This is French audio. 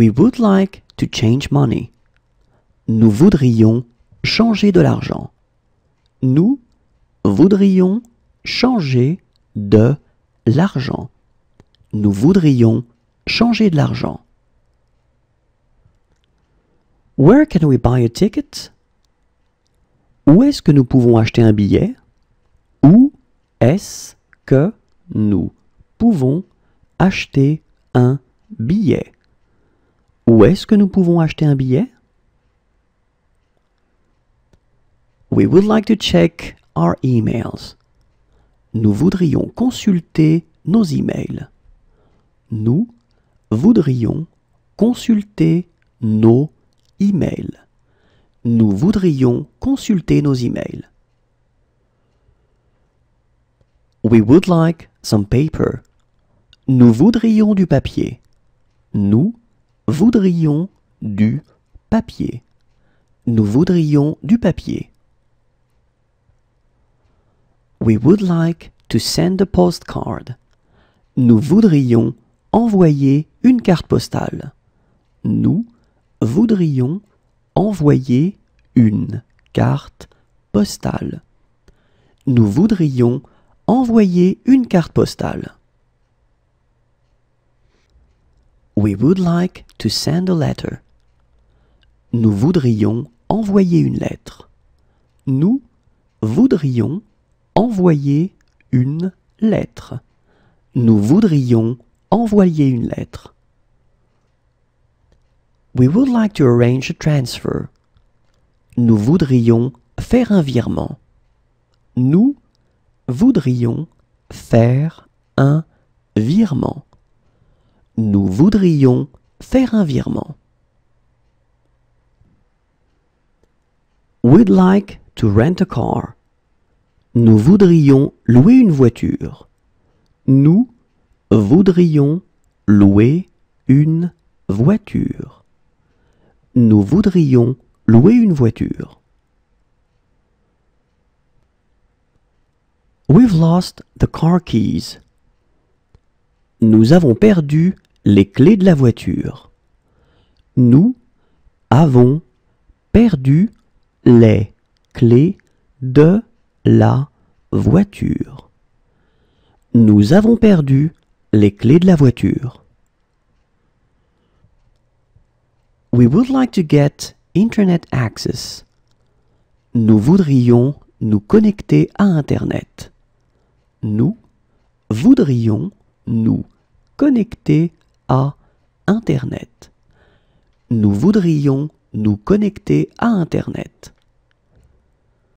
We would like to change money. Nous voudrions changer de l'argent. Nous voudrions changer de l'argent. Nous voudrions changer de l'argent. Where can we buy a ticket? Où est-ce que nous pouvons acheter un billet? Où est-ce que nous pouvons acheter un billet? Où est-ce que nous pouvons acheter un billet? We would like to check our emails. Nous voudrions consulter nos emails. Nous voudrions consulter nos emails. Nous voudrions consulter nos emails. We would like some paper. Nous voudrions du papier. Nous voudrions du papier. Nous voudrions du papier. We would like to send a postcard. Nous voudrions envoyer une carte postale. Nous voudrions envoyer une carte postale. Nous voudrions envoyer une carte postale. We would like to send a letter. Nous voudrions envoyer une lettre. Nous voudrions envoyer une lettre. Nous voudrions envoyer une lettre. We would like to arrange a transfer. Nous voudrions faire un virement. Nous voudrions faire un virement. Nous voudrions faire un virement. We'd like to rent a car. Nous voudrions louer une voiture. Nous voudrions louer une voiture. Nous voudrions louer une voiture. We've lost the car keys. Nous avons perdu les clés de la voiture. Nous avons perdu les clés de la voiture. Nous avons perdu les clés de la voiture. We would like to get internet access. Nous voudrions nous connecter à internet. Nous voudrions nous connecter à Internet. Nous voudrions nous connecter à Internet.